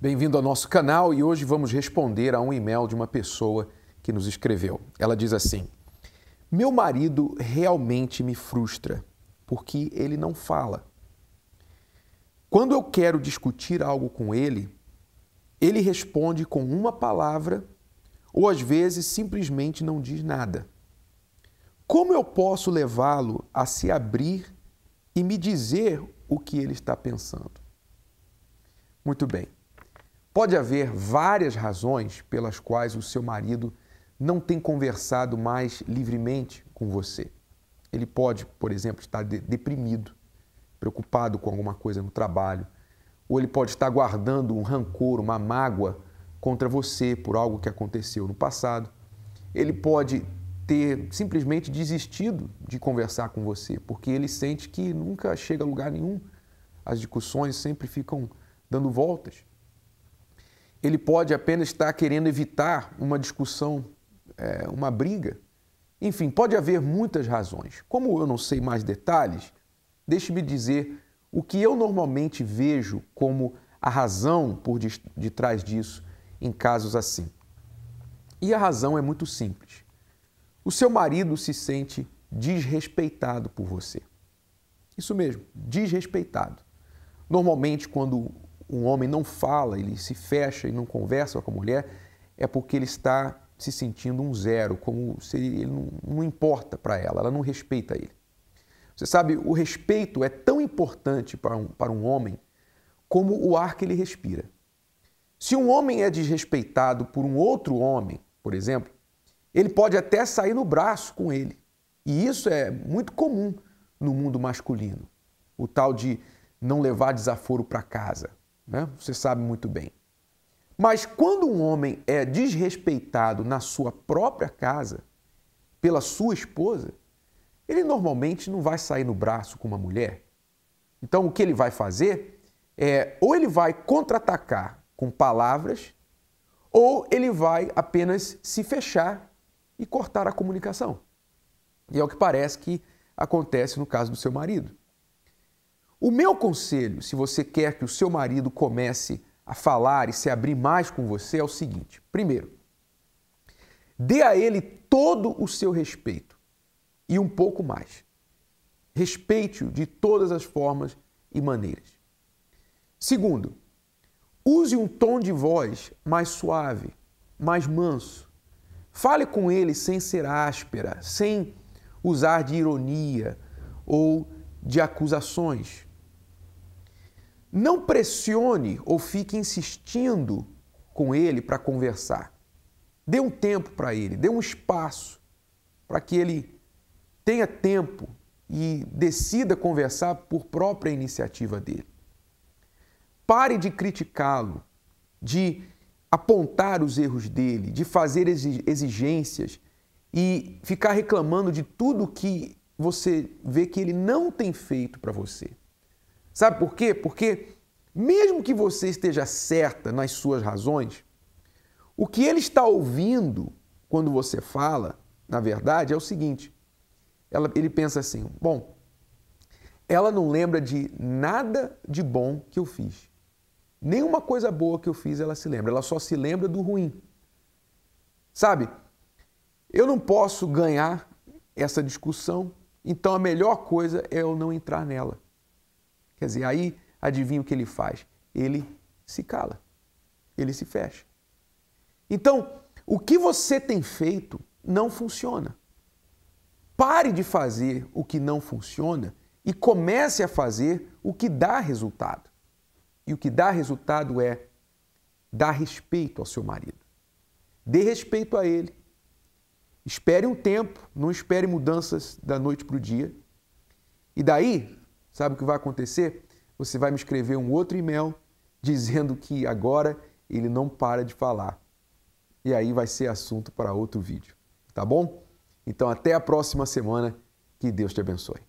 Bem-vindo ao nosso canal e hoje vamos responder a um e-mail de uma pessoa que nos escreveu. Ela diz assim: Meu marido realmente me frustra porque ele não fala. Quando eu quero discutir algo com ele, ele responde com uma palavra ou às vezes simplesmente não diz nada. Como eu posso levá-lo a se abrir e me dizer o que ele está pensando? Muito bem. Pode haver várias razões pelas quais o seu marido não tem conversado mais livremente com você. Ele pode, por exemplo, estar de deprimido, preocupado com alguma coisa no trabalho, ou ele pode estar guardando um rancor, uma mágoa contra você por algo que aconteceu no passado. Ele pode ter simplesmente desistido de conversar com você, porque ele sente que nunca chega a lugar nenhum. As discussões sempre ficam dando voltas ele pode apenas estar querendo evitar uma discussão, é, uma briga. Enfim, pode haver muitas razões. Como eu não sei mais detalhes, deixe-me dizer o que eu normalmente vejo como a razão por detrás disso em casos assim. E a razão é muito simples. O seu marido se sente desrespeitado por você. Isso mesmo, desrespeitado. Normalmente, quando um homem não fala, ele se fecha e não conversa com a mulher, é porque ele está se sentindo um zero, como se ele não, não importa para ela, ela não respeita ele. Você sabe, o respeito é tão importante para um, para um homem como o ar que ele respira. Se um homem é desrespeitado por um outro homem, por exemplo, ele pode até sair no braço com ele. E isso é muito comum no mundo masculino, o tal de não levar desaforo para casa. Né? Você sabe muito bem. Mas quando um homem é desrespeitado na sua própria casa, pela sua esposa, ele normalmente não vai sair no braço com uma mulher. Então, o que ele vai fazer é ou ele vai contra-atacar com palavras, ou ele vai apenas se fechar e cortar a comunicação. E é o que parece que acontece no caso do seu marido. O meu conselho, se você quer que o seu marido comece a falar e se abrir mais com você, é o seguinte: primeiro, dê a ele todo o seu respeito e um pouco mais. Respeite-o de todas as formas e maneiras. Segundo, use um tom de voz mais suave, mais manso. Fale com ele sem ser áspera, sem usar de ironia ou de acusações. Não pressione ou fique insistindo com ele para conversar. Dê um tempo para ele, dê um espaço para que ele tenha tempo e decida conversar por própria iniciativa dele. Pare de criticá-lo, de apontar os erros dele, de fazer exigências e ficar reclamando de tudo que você vê que ele não tem feito para você. Sabe por quê? Porque mesmo que você esteja certa nas suas razões, o que ele está ouvindo quando você fala, na verdade, é o seguinte: ela, ele pensa assim, bom, ela não lembra de nada de bom que eu fiz. Nenhuma coisa boa que eu fiz ela se lembra, ela só se lembra do ruim. Sabe? Eu não posso ganhar essa discussão, então a melhor coisa é eu não entrar nela. Quer dizer, aí adivinha o que ele faz? Ele se cala, ele se fecha. Então, o que você tem feito não funciona. Pare de fazer o que não funciona e comece a fazer o que dá resultado. E o que dá resultado é dar respeito ao seu marido. Dê respeito a ele. Espere um tempo, não espere mudanças da noite para o dia. E daí, Sabe o que vai acontecer? Você vai me escrever um outro e-mail dizendo que agora ele não para de falar. E aí vai ser assunto para outro vídeo, tá bom? Então até a próxima semana, que Deus te abençoe.